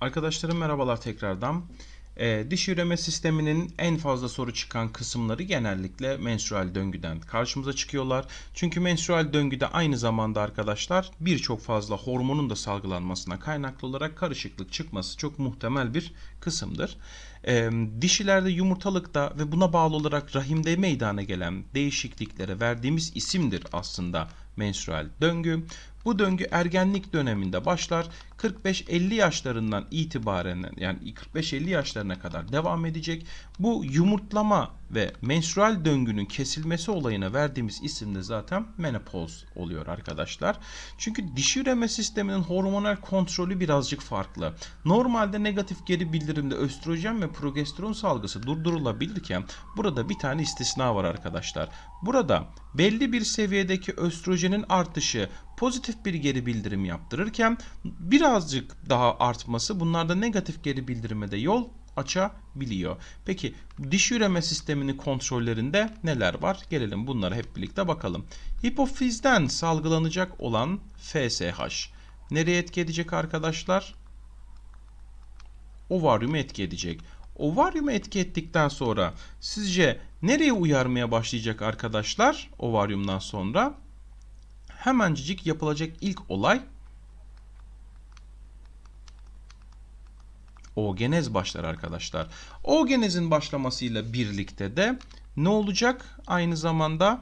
Arkadaşlarım merhabalar tekrardan. E, diş üreme sisteminin en fazla soru çıkan kısımları genellikle menstrual döngüden karşımıza çıkıyorlar. Çünkü menstrual döngüde aynı zamanda arkadaşlar birçok fazla hormonun da salgılanmasına kaynaklı olarak karışıklık çıkması çok muhtemel bir kısımdır. E, dişilerde yumurtalıkta ve buna bağlı olarak rahimde meydana gelen değişikliklere verdiğimiz isimdir aslında menstrual döngü bu döngü ergenlik döneminde başlar. 45-50 yaşlarından itibaren yani 45-50 yaşlarına kadar devam edecek. Bu yumurtlama ve menstrual döngünün kesilmesi olayına verdiğimiz isim de zaten menopoz oluyor arkadaşlar. Çünkü dişi üreme sisteminin hormonal kontrolü birazcık farklı. Normalde negatif geri bildirimde östrojen ve progesteron salgısı durdurulabilirken burada bir tane istisna var arkadaşlar. Burada belli bir seviyedeki östrojenin artışı pozitif bir geri bildirim yaptırırken birazcık daha artması bunlarda negatif geri bildirime de yol açabiliyor. Peki diş üreme sistemini kontrollerinde neler var? Gelelim bunlara hep birlikte bakalım. Hipofizden salgılanacak olan FSH nereye etki edecek arkadaşlar? Ovaryumu etki edecek. Ovaryumu etki ettikten sonra sizce nereye uyarmaya başlayacak arkadaşlar? Ovaryumdan sonra hemencik yapılacak ilk olay oogenez başlar arkadaşlar. Oogenezin başlamasıyla birlikte de ne olacak? Aynı zamanda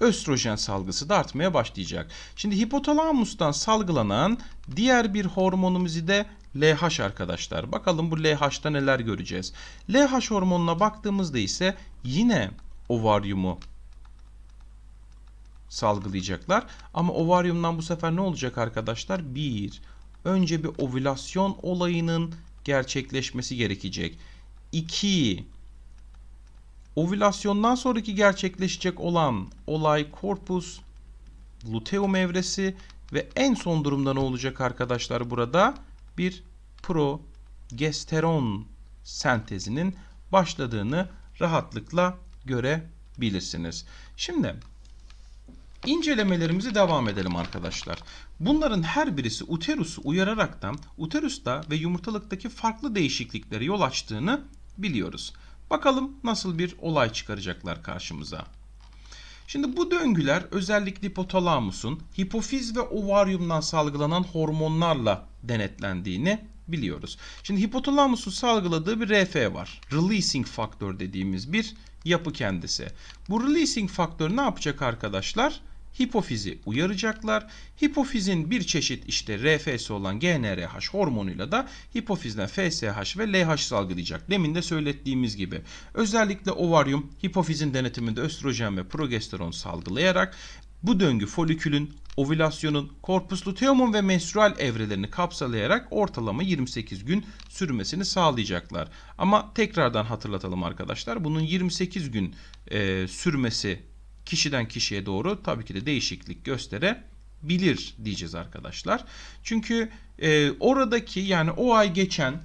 östrojen salgısı da artmaya başlayacak. Şimdi hipotalamustan salgılanan diğer bir hormonumuz ise LH arkadaşlar. Bakalım bu LH'da neler göreceğiz. LH hormonuna baktığımızda ise yine ovaryumu salgılayacaklar. Ama ovaryumdan bu sefer ne olacak arkadaşlar? Bir, önce bir ovülasyon olayının gerçekleşmesi gerekecek. İki, ovülasyondan sonraki gerçekleşecek olan olay korpus, luteum evresi ve en son durumda ne olacak arkadaşlar burada? Bir progesteron sentezinin başladığını rahatlıkla görebilirsiniz. Şimdi İncelemelerimizi devam edelim arkadaşlar. Bunların her birisi uterusu uyararaktan uterusta ve yumurtalıktaki farklı değişikliklere yol açtığını biliyoruz. Bakalım nasıl bir olay çıkaracaklar karşımıza. Şimdi bu döngüler özellikle hipotalamusun hipofiz ve ovaryumdan salgılanan hormonlarla denetlendiğini biliyoruz. Şimdi hipotalamusun salgıladığı bir RF var. Releasing faktör dediğimiz bir yapı kendisi. Bu releasing faktör ne yapacak arkadaşlar? hipofizi uyaracaklar. Hipofizin bir çeşit işte RF'si olan GNRH hormonuyla da hipofizden FSH ve LH salgılayacak. Demin de söylettiğimiz gibi. Özellikle ovaryum hipofizin denetiminde östrojen ve progesteron salgılayarak bu döngü folikülün, ovülasyonun, korpus luteum'un ve menstrual evrelerini kapsalayarak ortalama 28 gün sürmesini sağlayacaklar. Ama tekrardan hatırlatalım arkadaşlar. Bunun 28 gün e, sürmesi kişiden kişiye doğru tabii ki de değişiklik gösterebilir diyeceğiz arkadaşlar. Çünkü e, oradaki yani o ay geçen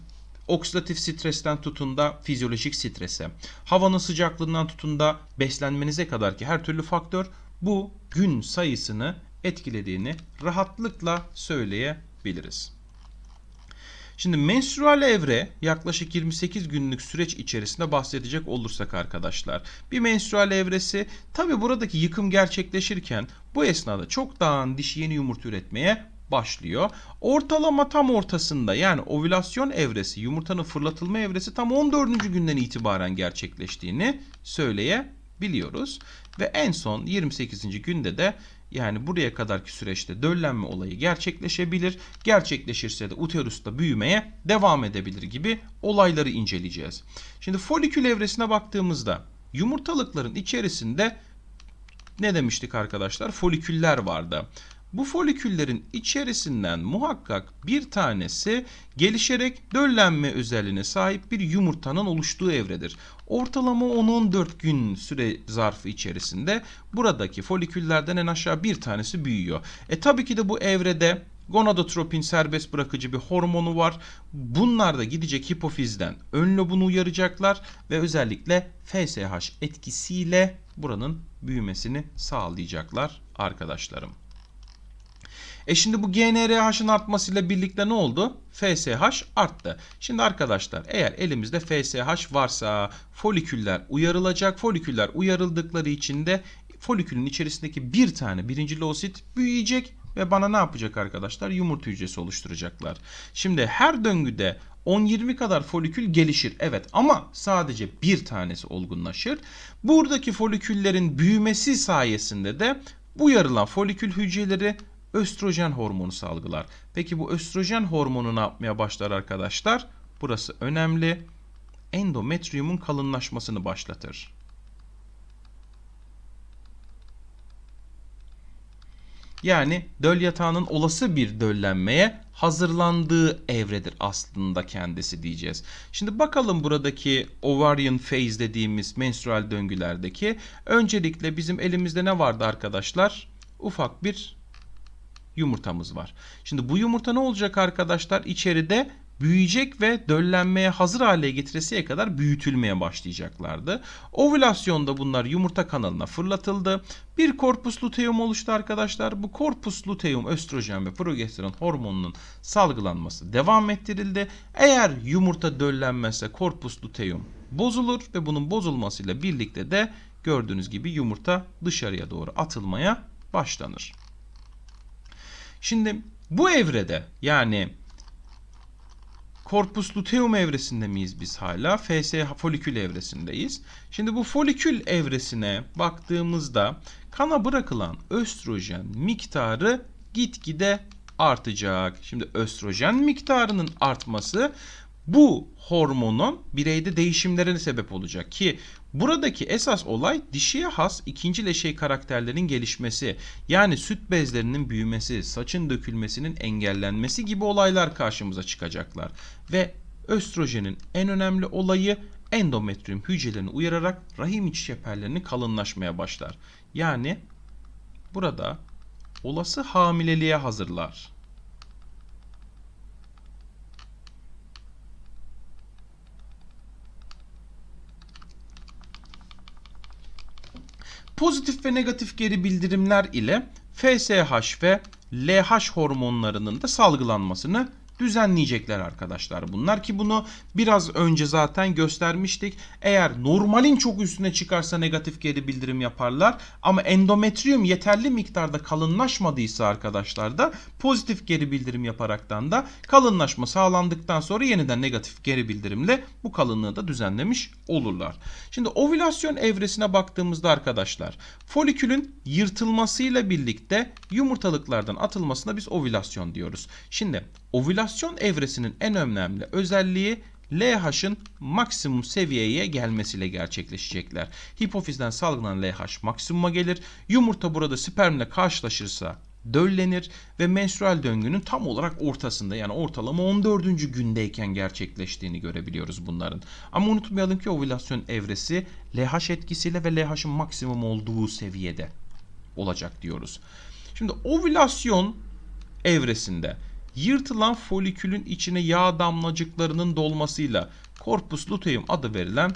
oksidatif stresten tutun da fizyolojik strese, havanın sıcaklığından tutun da beslenmenize kadar ki her türlü faktör bu gün sayısını etkilediğini rahatlıkla söyleyebiliriz. Şimdi menstrual evre yaklaşık 28 günlük süreç içerisinde bahsedecek olursak arkadaşlar. Bir menstrual evresi tabi buradaki yıkım gerçekleşirken bu esnada çok dağın dişi yeni yumurta üretmeye başlıyor. Ortalama tam ortasında yani ovülasyon evresi, yumurtanın fırlatılma evresi tam 14. günden itibaren gerçekleştiğini söyleyebiliyoruz. Ve en son 28. günde de yani buraya kadarki süreçte döllenme olayı gerçekleşebilir. Gerçekleşirse de uterusta büyümeye devam edebilir gibi olayları inceleyeceğiz. Şimdi folikül evresine baktığımızda yumurtalıkların içerisinde ne demiştik arkadaşlar? Foliküller vardı. Bu foliküllerin içerisinden muhakkak bir tanesi gelişerek döllenme özelliğine sahip bir yumurtanın oluştuğu evredir. Ortalama 10-14 gün süre zarfı içerisinde buradaki foliküllerden en aşağı bir tanesi büyüyor. E tabii ki de bu evrede Gonadotropin serbest bırakıcı bir hormonu var. Bunlar da gidecek hipofizden ön lobunu uyaracaklar ve özellikle FSH etkisiyle buranın büyümesini sağlayacaklar arkadaşlarım. E şimdi bu GNRH'ın artmasıyla birlikte ne oldu? FSH arttı. Şimdi arkadaşlar eğer elimizde FSH varsa foliküller uyarılacak. Foliküller uyarıldıkları için de folikülün içerisindeki bir tane birinci losit büyüyecek ve bana ne yapacak arkadaşlar? Yumurta hücresi oluşturacaklar. Şimdi her döngüde 10-20 kadar folikül gelişir. Evet ama sadece bir tanesi olgunlaşır. Buradaki foliküllerin büyümesi sayesinde de bu yarılan folikül hücreleri östrojen hormonu salgılar. Peki bu östrojen hormonu ne yapmaya başlar arkadaşlar? Burası önemli. Endometriyumun kalınlaşmasını başlatır. Yani döl yatağının olası bir döllenmeye hazırlandığı evredir aslında kendisi diyeceğiz. Şimdi bakalım buradaki ovarian phase dediğimiz menstrual döngülerdeki öncelikle bizim elimizde ne vardı arkadaşlar? Ufak bir yumurtamız var. Şimdi bu yumurta ne olacak arkadaşlar? İçeride büyüyecek ve döllenmeye hazır hale getiresiye kadar büyütülmeye başlayacaklardı. Ovülasyonda bunlar yumurta kanalına fırlatıldı. Bir korpus luteum oluştu arkadaşlar. Bu korpus luteum östrojen ve progesteron hormonunun salgılanması devam ettirildi. Eğer yumurta döllenmezse korpus luteum bozulur ve bunun bozulmasıyla birlikte de gördüğünüz gibi yumurta dışarıya doğru atılmaya başlanır. Şimdi bu evrede yani korpus luteum evresinde miyiz biz hala? FS folikül evresindeyiz. Şimdi bu folikül evresine baktığımızda kana bırakılan östrojen miktarı gitgide artacak. Şimdi östrojen miktarının artması bu hormonun bireyde değişimlerine sebep olacak ki Buradaki esas olay dişiye has ikinci leşey karakterlerin gelişmesi yani süt bezlerinin büyümesi, saçın dökülmesinin engellenmesi gibi olaylar karşımıza çıkacaklar. Ve östrojenin en önemli olayı endometrium hücrelerini uyararak rahim iç çeperlerinin kalınlaşmaya başlar. Yani burada olası hamileliğe hazırlar. Pozitif ve negatif geri bildirimler ile FSH ve LH hormonlarının da salgılanmasını düzenleyecekler arkadaşlar bunlar ki bunu biraz önce zaten göstermiştik. Eğer normalin çok üstüne çıkarsa negatif geri bildirim yaparlar ama endometriyum yeterli miktarda kalınlaşmadıysa arkadaşlar da pozitif geri bildirim yaparaktan da kalınlaşma sağlandıktan sonra yeniden negatif geri bildirimle bu kalınlığı da düzenlemiş olurlar. Şimdi ovülasyon evresine baktığımızda arkadaşlar folikülün yırtılmasıyla birlikte yumurtalıklardan atılmasına biz ovülasyon diyoruz. Şimdi ovülasyon Reaksiyon evresinin en önemli özelliği LH'ın maksimum seviyeye gelmesiyle gerçekleşecekler. Hipofizden salgılanan LH maksimuma gelir. Yumurta burada spermle karşılaşırsa döllenir ve menstrual döngünün tam olarak ortasında yani ortalama 14. gündeyken gerçekleştiğini görebiliyoruz bunların. Ama unutmayalım ki ovülasyon evresi LH etkisiyle ve LH'ın maksimum olduğu seviyede olacak diyoruz. Şimdi ovülasyon evresinde yırtılan folikülün içine yağ damlacıklarının dolmasıyla korpus luteum adı verilen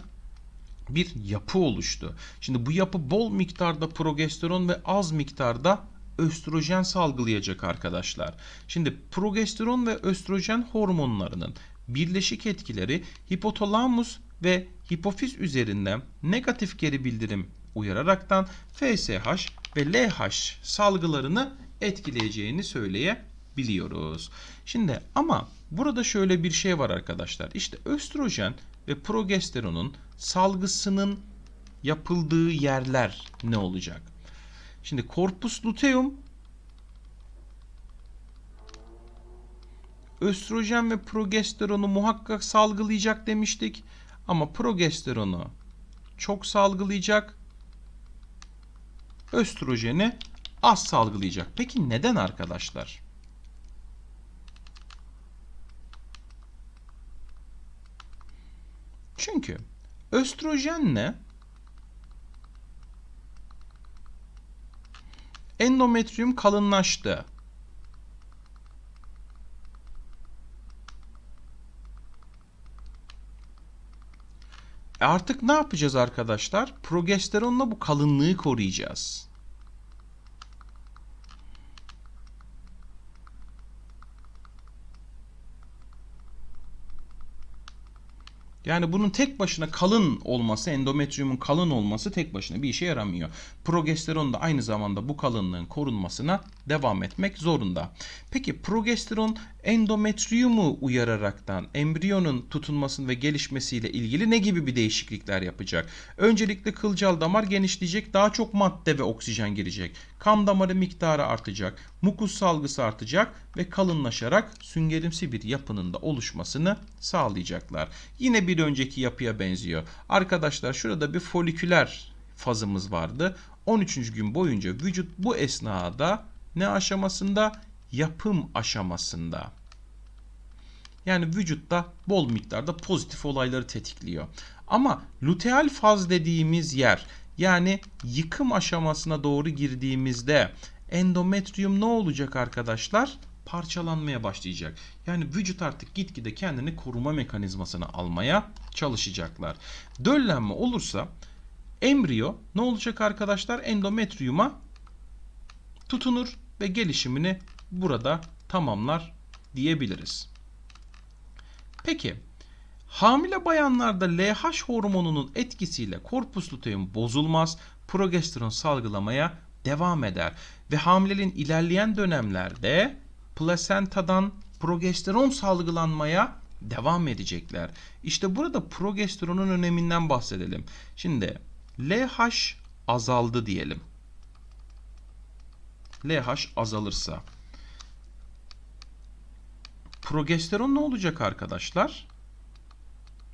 bir yapı oluştu. Şimdi bu yapı bol miktarda progesteron ve az miktarda östrojen salgılayacak arkadaşlar. Şimdi progesteron ve östrojen hormonlarının birleşik etkileri hipotalamus ve hipofiz üzerinden negatif geri bildirim uyararaktan FSH ve LH salgılarını etkileyeceğini söyleye biliyoruz. Şimdi ama burada şöyle bir şey var arkadaşlar. İşte östrojen ve progesteronun salgısının yapıldığı yerler ne olacak? Şimdi korpus luteum östrojen ve progesteronu muhakkak salgılayacak demiştik. Ama progesteronu çok salgılayacak. Östrojeni az salgılayacak. Peki neden arkadaşlar? Çünkü östrojenle endometrium kalınlaştı. E artık ne yapacağız arkadaşlar? Progesteronla bu kalınlığı koruyacağız. Yani bunun tek başına kalın olması, endometriyumun kalın olması tek başına bir işe yaramıyor. Progesteron da aynı zamanda bu kalınlığın korunmasına devam etmek zorunda. Peki progesteron endometriyumu uyararaktan embriyonun tutunmasının ve gelişmesiyle ilgili ne gibi bir değişiklikler yapacak? Öncelikle kılcal damar genişleyecek, daha çok madde ve oksijen girecek. Kan damarı miktarı artacak, mukus salgısı artacak ve kalınlaşarak süngerimsi bir yapının da oluşmasını sağlayacaklar. Yine bir önceki yapıya benziyor. Arkadaşlar şurada bir foliküler fazımız vardı. 13. gün boyunca vücut bu esnada ne aşamasında yapım aşamasında. Yani vücutta bol miktarda pozitif olayları tetikliyor. Ama luteal faz dediğimiz yer yani yıkım aşamasına doğru girdiğimizde endometrium ne olacak arkadaşlar? Parçalanmaya başlayacak. Yani vücut artık gitgide kendini koruma mekanizmasını almaya çalışacaklar. Döllenme olursa embriyo ne olacak arkadaşlar? Endometriyuma tutunur ve gelişimini burada tamamlar diyebiliriz. Peki hamile bayanlarda LH hormonunun etkisiyle korpus luteum bozulmaz, progesteron salgılamaya devam eder ve hamilenin ilerleyen dönemlerde plasentadan progesteron salgılanmaya devam edecekler. İşte burada progesteronun öneminden bahsedelim. Şimdi LH azaldı diyelim. LH azalırsa Progesteron ne olacak arkadaşlar?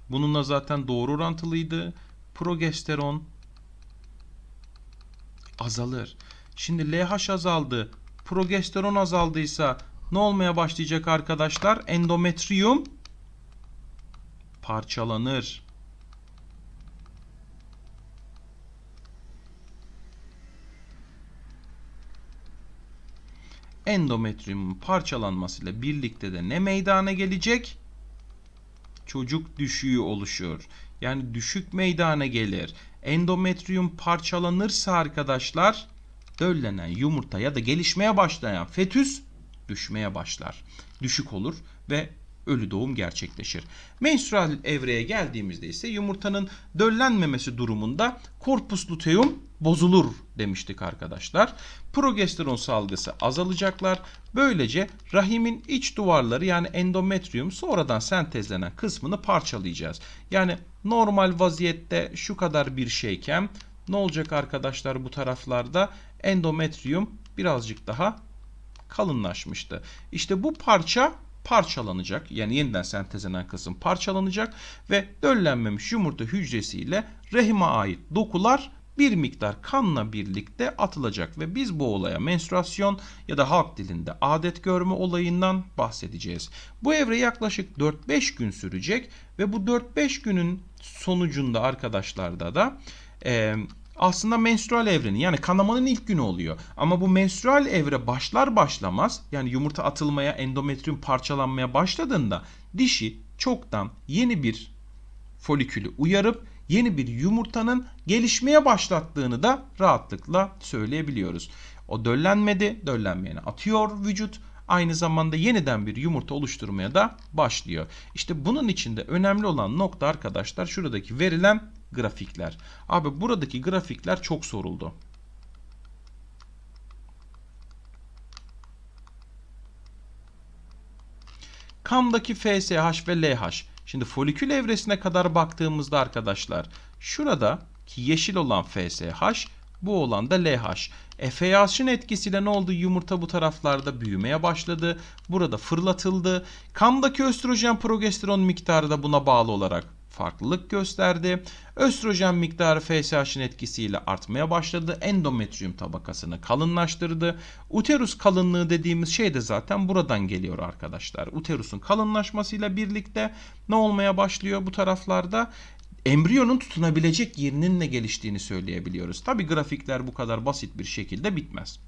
Bununla zaten doğru orantılıydı. Progesteron azalır. Şimdi LH azaldı. Progesteron azaldıysa ne olmaya başlayacak arkadaşlar? Endometrium parçalanır. endometriumun parçalanmasıyla birlikte de ne meydana gelecek? Çocuk düşüğü oluşur. Yani düşük meydana gelir. Endometrium parçalanırsa arkadaşlar döllenen yumurta ya da gelişmeye başlayan fetüs düşmeye başlar. Düşük olur ve ölü doğum gerçekleşir. Menstrual evreye geldiğimizde ise yumurtanın döllenmemesi durumunda korpus luteum bozulur demiştik arkadaşlar. Progesteron salgısı azalacaklar. Böylece rahimin iç duvarları yani endometrium sonradan sentezlenen kısmını parçalayacağız. Yani normal vaziyette şu kadar bir şeyken ne olacak arkadaşlar bu taraflarda endometrium birazcık daha kalınlaşmıştı. İşte bu parça parçalanacak. Yani yeniden sentezlenen kısım parçalanacak ve döllenmemiş yumurta hücresiyle rahime ait dokular bir miktar kanla birlikte atılacak ve biz bu olaya menstruasyon ya da halk dilinde adet görme olayından bahsedeceğiz. Bu evre yaklaşık 4-5 gün sürecek ve bu 4-5 günün sonucunda arkadaşlarda da e, aslında menstrual evreni yani kanamanın ilk günü oluyor. Ama bu menstrual evre başlar başlamaz yani yumurta atılmaya endometrium parçalanmaya başladığında dişi çoktan yeni bir folikülü uyarıp yeni bir yumurtanın gelişmeye başlattığını da rahatlıkla söyleyebiliyoruz. O döllenmedi, döllenmeyeni atıyor vücut. Aynı zamanda yeniden bir yumurta oluşturmaya da başlıyor. İşte bunun içinde önemli olan nokta arkadaşlar şuradaki verilen grafikler. Abi buradaki grafikler çok soruldu. Kam'daki FSH ve LH. Şimdi folikül evresine kadar baktığımızda arkadaşlar şurada ki yeşil olan FSH bu olan da LH. FAH'ın etkisiyle ne oldu? Yumurta bu taraflarda büyümeye başladı. Burada fırlatıldı. Kamdaki östrojen progesteron miktarı da buna bağlı olarak farklılık gösterdi. Östrojen miktarı FSH'in etkisiyle artmaya başladı. Endometrium tabakasını kalınlaştırdı. Uterus kalınlığı dediğimiz şey de zaten buradan geliyor arkadaşlar. Uterusun kalınlaşmasıyla birlikte ne olmaya başlıyor bu taraflarda? embriyonun tutunabilecek yerinin ne geliştiğini söyleyebiliyoruz. Tabi grafikler bu kadar basit bir şekilde bitmez.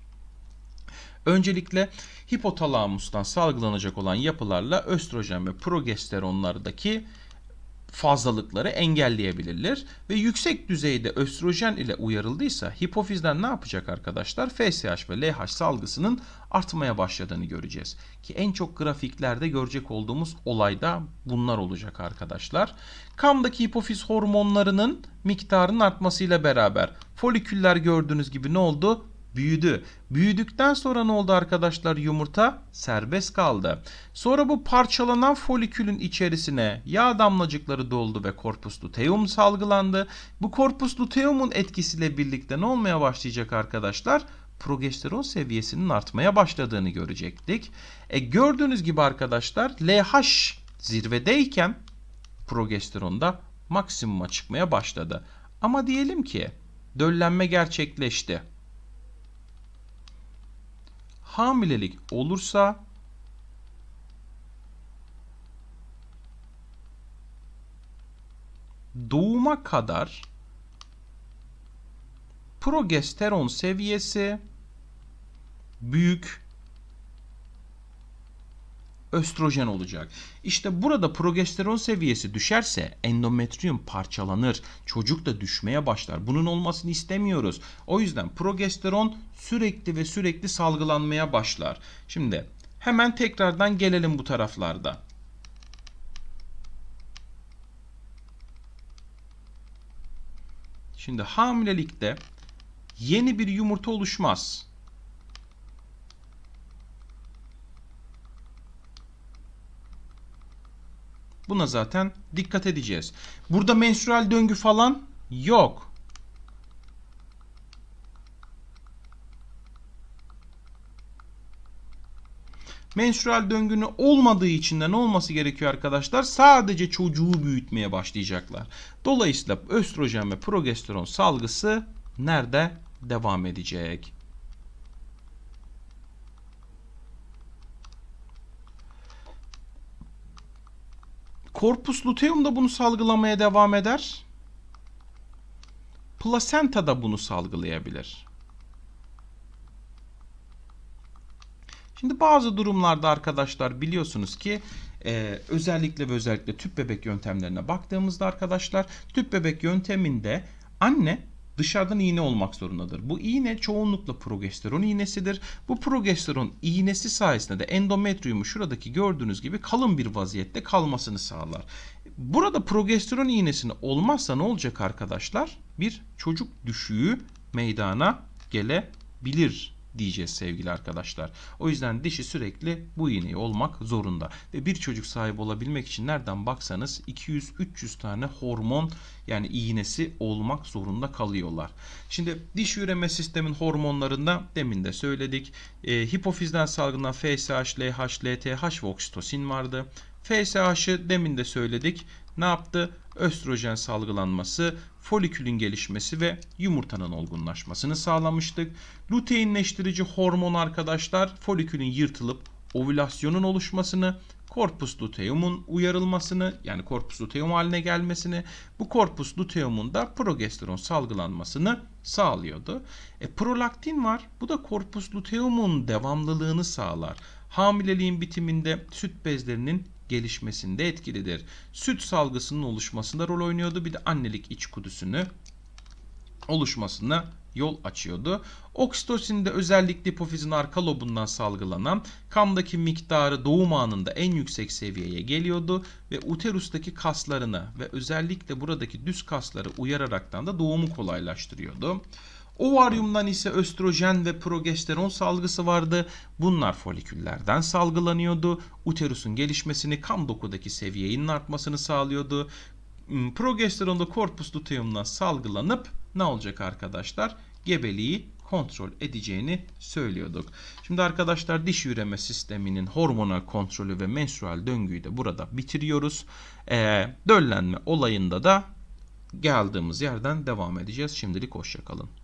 Öncelikle hipotalamustan salgılanacak olan yapılarla östrojen ve progesteronlardaki fazlalıkları engelleyebilirler ve yüksek düzeyde östrojen ile uyarıldıysa hipofizden ne yapacak arkadaşlar? FSH ve LH salgısının artmaya başladığını göreceğiz. Ki en çok grafiklerde görecek olduğumuz olay da bunlar olacak arkadaşlar. Kamdaki hipofiz hormonlarının miktarının artmasıyla beraber foliküller gördüğünüz gibi ne oldu? büyüdü. Büyüdükten sonra ne oldu arkadaşlar? Yumurta serbest kaldı. Sonra bu parçalanan folikülün içerisine yağ damlacıkları doldu ve korpus luteum salgılandı. Bu korpus luteumun etkisiyle birlikte ne olmaya başlayacak arkadaşlar? progesteron seviyesinin artmaya başladığını görecektik. E gördüğünüz gibi arkadaşlar LH zirvedeyken progesteronda maksimuma çıkmaya başladı. Ama diyelim ki döllenme gerçekleşti hamilelik olursa doğuma kadar progesteron seviyesi büyük östrojen olacak. İşte burada progesteron seviyesi düşerse endometriyum parçalanır. Çocuk da düşmeye başlar. Bunun olmasını istemiyoruz. O yüzden progesteron sürekli ve sürekli salgılanmaya başlar. Şimdi hemen tekrardan gelelim bu taraflarda. Şimdi hamilelikte yeni bir yumurta oluşmaz. Buna zaten dikkat edeceğiz. Burada menstrual döngü falan yok. Menstrual döngünü olmadığı için de ne olması gerekiyor arkadaşlar? Sadece çocuğu büyütmeye başlayacaklar. Dolayısıyla östrojen ve progesteron salgısı nerede devam edecek? Korpus luteum da bunu salgılamaya devam eder. Plasenta da bunu salgılayabilir. Şimdi bazı durumlarda arkadaşlar biliyorsunuz ki e, özellikle ve özellikle tüp bebek yöntemlerine baktığımızda arkadaşlar tüp bebek yönteminde anne dışarıdan iğne olmak zorundadır. Bu iğne çoğunlukla progesteron iğnesidir. Bu progesteron iğnesi sayesinde de endometriyumu şuradaki gördüğünüz gibi kalın bir vaziyette kalmasını sağlar. Burada progesteron iğnesini olmazsa ne olacak arkadaşlar? Bir çocuk düşüğü meydana gelebilir diyeceğiz sevgili arkadaşlar. O yüzden dişi sürekli bu iğneyi olmak zorunda. Ve bir çocuk sahibi olabilmek için nereden baksanız 200-300 tane hormon yani iğnesi olmak zorunda kalıyorlar. Şimdi diş üreme sistemin hormonlarında demin de söyledik. E, hipofizden salgılanan FSH, LH, LTH ve oksitosin vardı. FSH'ı demin de söyledik. Ne yaptı? Östrojen salgılanması folikülün gelişmesi ve yumurtanın olgunlaşmasını sağlamıştık. Luteinleştirici hormon arkadaşlar folikülün yırtılıp ovülasyonun oluşmasını, korpus luteumun uyarılmasını yani korpus luteum haline gelmesini, bu korpus luteumun da progesteron salgılanmasını sağlıyordu. E, prolaktin var. Bu da korpus luteumun devamlılığını sağlar. Hamileliğin bitiminde süt bezlerinin gelişmesinde etkilidir. Süt salgısının oluşmasında rol oynuyordu. Bir de annelik içgüdüsünü oluşmasına yol açıyordu. Oksitosin de özellikle hipofizin arka lobundan salgılanan kandaki miktarı doğum anında en yüksek seviyeye geliyordu ve uterustaki kaslarını ve özellikle buradaki düz kasları uyararaktan da doğumu kolaylaştırıyordu. Ovaryumdan ise östrojen ve progesteron salgısı vardı. Bunlar foliküllerden salgılanıyordu. Uterusun gelişmesini, kan dokudaki seviyenin artmasını sağlıyordu. Hmm, progesteron da korpus luteumdan salgılanıp ne olacak arkadaşlar? Gebeliği kontrol edeceğini söylüyorduk. Şimdi arkadaşlar diş üreme sisteminin hormonal kontrolü ve menstrual döngüyü de burada bitiriyoruz. Ee, döllenme olayında da geldiğimiz yerden devam edeceğiz. Şimdilik hoşçakalın.